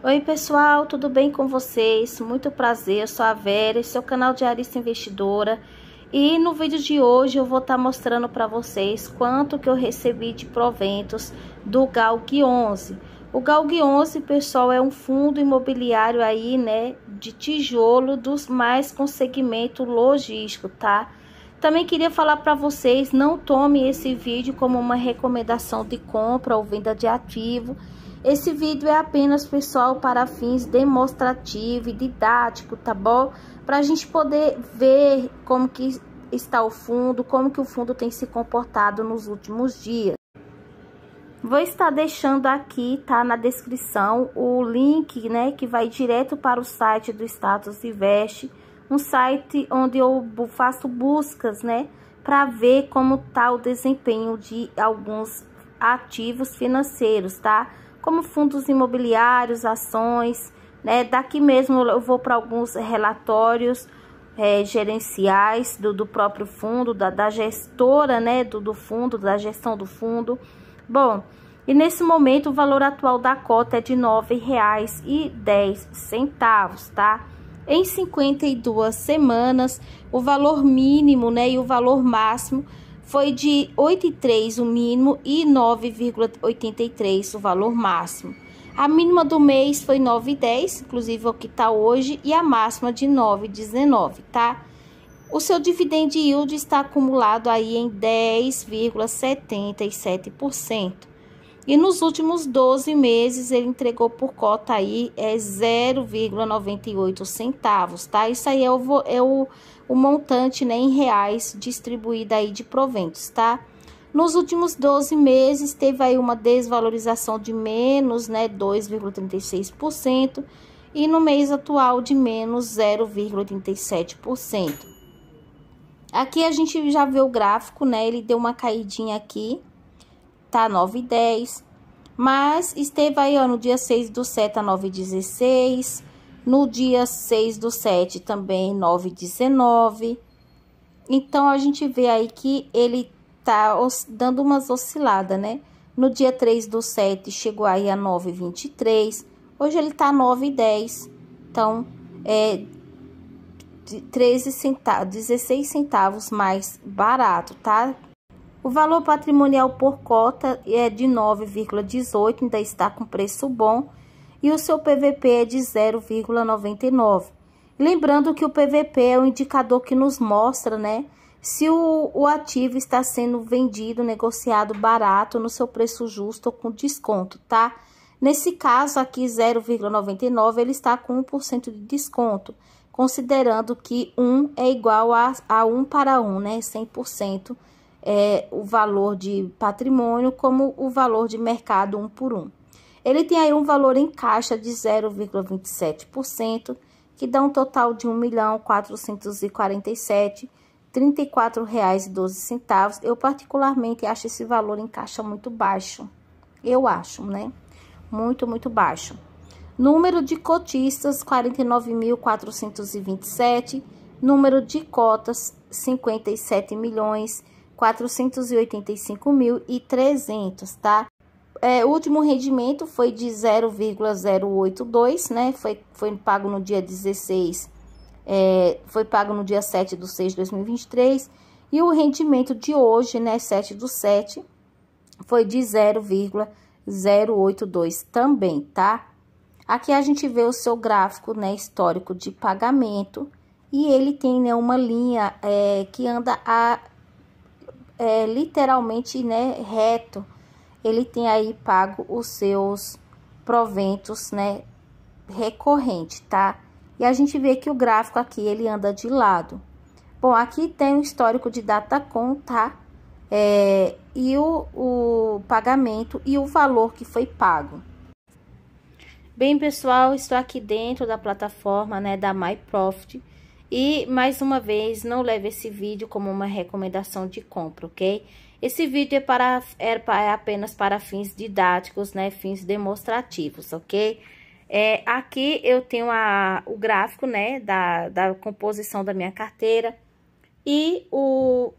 Oi pessoal, tudo bem com vocês? Muito prazer, eu sou a Vera, seu é canal de Arista Investidora. E no vídeo de hoje eu vou estar tá mostrando para vocês quanto que eu recebi de proventos do GALG 11. O GALG 11, pessoal, é um fundo imobiliário aí, né, de tijolo dos mais com segmento logístico, tá? Também queria falar para vocês, não tome esse vídeo como uma recomendação de compra ou venda de ativo esse vídeo é apenas, pessoal, para fins demonstrativo e didático, tá bom? Para a gente poder ver como que está o fundo, como que o fundo tem se comportado nos últimos dias. Vou estar deixando aqui, tá, na descrição, o link, né, que vai direto para o site do Status Invest, um site onde eu faço buscas, né, para ver como tá o desempenho de alguns ativos financeiros, tá? como fundos imobiliários, ações, né? Daqui mesmo eu vou para alguns relatórios é, gerenciais do, do próprio fundo, da, da gestora, né? Do, do fundo, da gestão do fundo. Bom, e nesse momento o valor atual da cota é de R$ 9,10, tá? Em 52 semanas, o valor mínimo, né, e o valor máximo foi de 8,3 o mínimo e 9,83 o valor máximo. A mínima do mês foi 9,10, inclusive o que está hoje, e a máxima de 9,19, tá? O seu dividend yield está acumulado aí em 10,77%. E nos últimos 12 meses ele entregou por cota aí é 0,98 centavos, tá? Isso aí é o, é o, o montante né, em reais distribuído aí de proventos, tá? Nos últimos 12 meses teve aí uma desvalorização de menos né, 2,36% e no mês atual de menos 0,87%. Aqui a gente já vê o gráfico, né? Ele deu uma caidinha aqui tá 9 e 10. Mas esteve aí, ó, no dia 6 do 7 a 9 e 16. No dia 6 do 7 também 9 e 19. Então, a gente vê aí que ele tá dando umas osciladas, né? No dia 3 do 7 chegou aí a 9 e 23. Hoje ele tá 9 e 10. Então, é 13 centavos, 16 centavos mais barato, tá? O valor patrimonial por cota é de 9,18, ainda está com preço bom, e o seu PVP é de 0,99. Lembrando que o PVP é o um indicador que nos mostra, né, se o, o ativo está sendo vendido, negociado barato, no seu preço justo ou com desconto, tá? Nesse caso aqui, 0,99, ele está com 1% de desconto, considerando que 1 é igual a, a 1 para 1, né, 100% é, o valor de patrimônio como o valor de mercado um por um. Ele tem aí um valor em caixa de 0,27%, que dá um total de R$ 1.447,34,12. Eu particularmente acho esse valor em caixa muito baixo. Eu acho, né? Muito, muito baixo. Número de cotistas 49.427, número de cotas 57 milhões 485.300, tá? É, o último rendimento foi de 0,082, né? Foi, foi pago no dia 16, é, foi pago no dia 7 do 6 de 2023. E o rendimento de hoje, né? 7 do 7, foi de 0,082 também, tá? Aqui a gente vê o seu gráfico, né? Histórico de pagamento. E ele tem, né? Uma linha é, que anda a é, literalmente né, reto, ele tem aí pago os seus proventos né, recorrente, tá? E a gente vê que o gráfico aqui, ele anda de lado. Bom, aqui tem o histórico de Datacom, tá? É, e o, o pagamento e o valor que foi pago. Bem, pessoal, estou aqui dentro da plataforma né, da MyProfit. E, mais uma vez, não leve esse vídeo como uma recomendação de compra, ok? Esse vídeo é, para, é, é apenas para fins didáticos, né? Fins demonstrativos, ok? É, aqui eu tenho a, o gráfico, né? Da, da composição da minha carteira. E o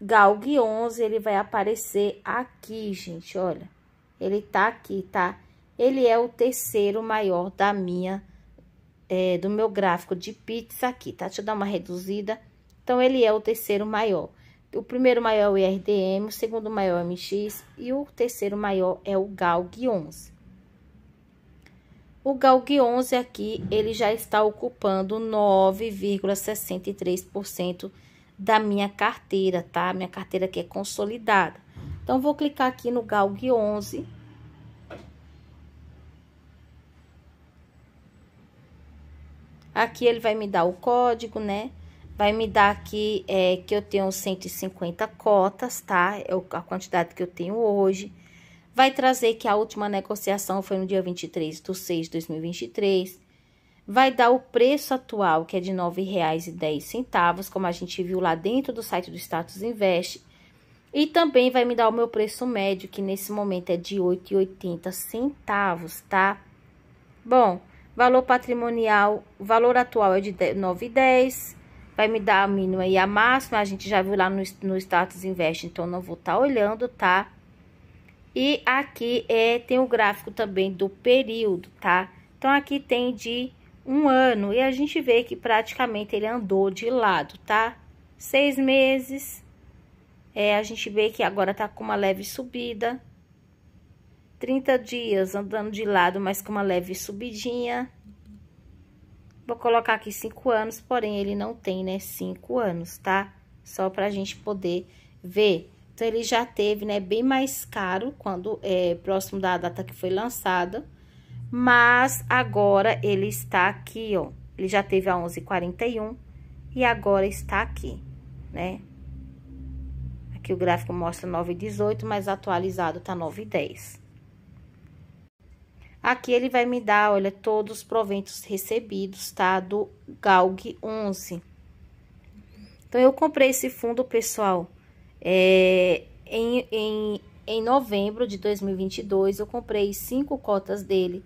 Galg 11, ele vai aparecer aqui, gente, olha. Ele tá aqui, tá? Ele é o terceiro maior da minha é, do meu gráfico de pizza aqui, tá? Deixa eu dar uma reduzida. Então, ele é o terceiro maior. O primeiro maior é o IRDM, o segundo maior é o MX e o terceiro maior é o GALG 11. O GALG 11 aqui, ele já está ocupando 9,63% da minha carteira, tá? Minha carteira que é consolidada. Então, vou clicar aqui no GALG 11 Aqui ele vai me dar o código, né? Vai me dar aqui é, que eu tenho 150 cotas, tá? É a quantidade que eu tenho hoje. Vai trazer que a última negociação foi no dia 23 de 6 de 2023. Vai dar o preço atual, que é de R$ 9,10, como a gente viu lá dentro do site do Status Invest. E também vai me dar o meu preço médio, que nesse momento é de R$ 8,80, tá? Bom, Valor patrimonial, valor atual é de 9,10. Vai me dar a mínima e a máxima. A gente já viu lá no, no Status Invest, então não vou estar tá olhando, tá? E aqui é, tem o gráfico também do período, tá? Então, aqui tem de um ano. E a gente vê que praticamente ele andou de lado, tá? Seis meses. É, a gente vê que agora tá com uma leve subida. 30 dias andando de lado, mas com uma leve subidinha. Vou colocar aqui 5 anos, porém, ele não tem, né, 5 anos, tá? Só pra gente poder ver. Então, ele já teve, né, bem mais caro quando é próximo da data que foi lançada. Mas agora ele está aqui, ó. Ele já teve a 11,41 e agora está aqui, né? Aqui o gráfico mostra 9,18, mas atualizado tá 9,10. Aqui ele vai me dar, olha, todos os proventos recebidos, tá? Do GALG 11. Então, eu comprei esse fundo, pessoal, é, em, em, em novembro de 2022. Eu comprei cinco cotas dele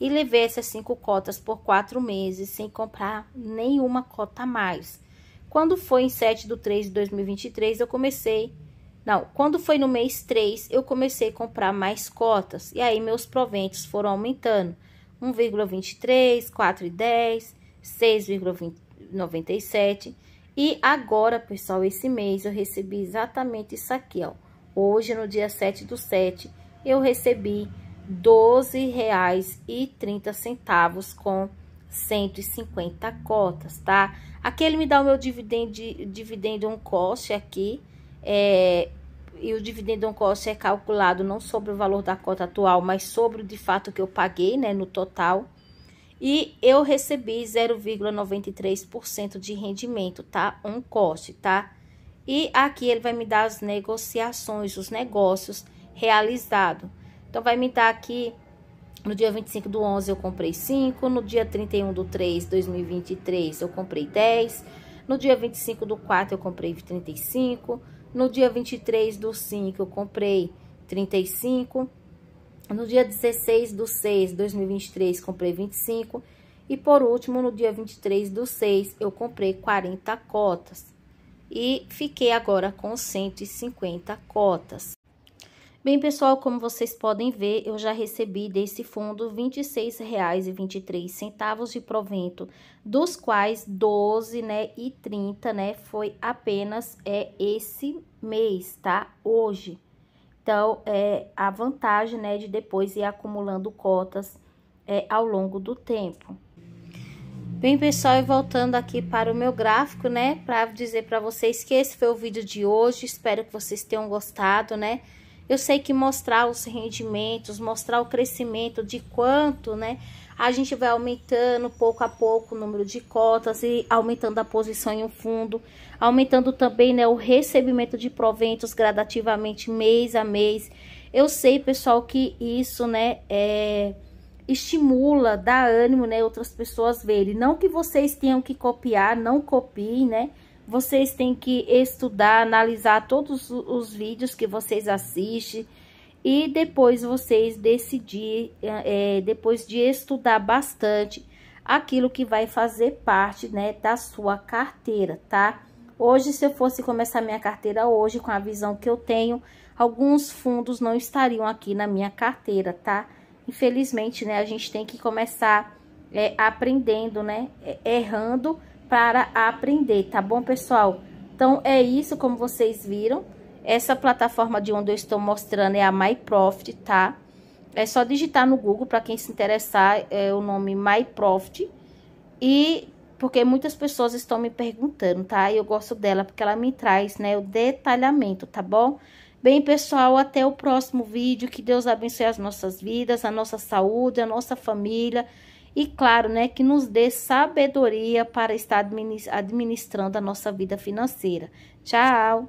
e levei essas cinco cotas por quatro meses sem comprar nenhuma cota a mais. Quando foi em 7 de 3 de 2023, eu comecei não, quando foi no mês 3, eu comecei a comprar mais cotas, e aí meus proventos foram aumentando. 1,23, 4,10, 6,97. E agora, pessoal, esse mês eu recebi exatamente isso aqui, ó. Hoje, no dia 7 do 7, eu recebi R$ centavos com 150 cotas, tá? Aqui ele me dá o meu dividendo, dividendo um coste aqui, é, e o dividendo on cost é calculado não sobre o valor da cota atual, mas sobre o de fato que eu paguei, né, no total. E eu recebi 0,93% de rendimento, tá? On cost, tá? E aqui ele vai me dar as negociações, os negócios realizados. Então, vai me dar aqui, no dia 25 do 11 eu comprei 5, no dia 31 do 3 de 2023 eu comprei 10, no dia 25 do 4 eu comprei 35, no dia 23 do 5, eu comprei 35. No dia 16 do 6, 2023, comprei 25. E por último, no dia 23 do 6, eu comprei 40 cotas. E fiquei agora com 150 cotas. Bem, pessoal, como vocês podem ver, eu já recebi desse fundo R$ 26,23 de provento, dos quais R$ 12,30, né, e 30, né, foi apenas é esse mês, tá? Hoje. Então, é a vantagem, né, de depois ir acumulando cotas é, ao longo do tempo. Bem, pessoal, e voltando aqui para o meu gráfico, né, para dizer para vocês que esse foi o vídeo de hoje, espero que vocês tenham gostado, né? Eu sei que mostrar os rendimentos, mostrar o crescimento de quanto, né? A gente vai aumentando pouco a pouco o número de cotas e aumentando a posição em um fundo, aumentando também né, o recebimento de proventos gradativamente mês a mês. Eu sei, pessoal, que isso, né, é, estimula, dá ânimo, né, outras pessoas verem. Não que vocês tenham que copiar, não copiem, né? vocês têm que estudar, analisar todos os vídeos que vocês assistem e depois vocês decidir, é, depois de estudar bastante, aquilo que vai fazer parte, né, da sua carteira, tá? Hoje, se eu fosse começar minha carteira hoje, com a visão que eu tenho, alguns fundos não estariam aqui na minha carteira, tá? Infelizmente, né, a gente tem que começar é, aprendendo, né, errando, para aprender, tá bom, pessoal? Então, é isso, como vocês viram. Essa plataforma de onde eu estou mostrando é a MyProfit, tá? É só digitar no Google, para quem se interessar, é o nome MyProfit. E porque muitas pessoas estão me perguntando, tá? Eu gosto dela porque ela me traz, né, o detalhamento, tá bom? Bem, pessoal, até o próximo vídeo. Que Deus abençoe as nossas vidas, a nossa saúde, a nossa família e claro, né, que nos dê sabedoria para estar administrando a nossa vida financeira. Tchau!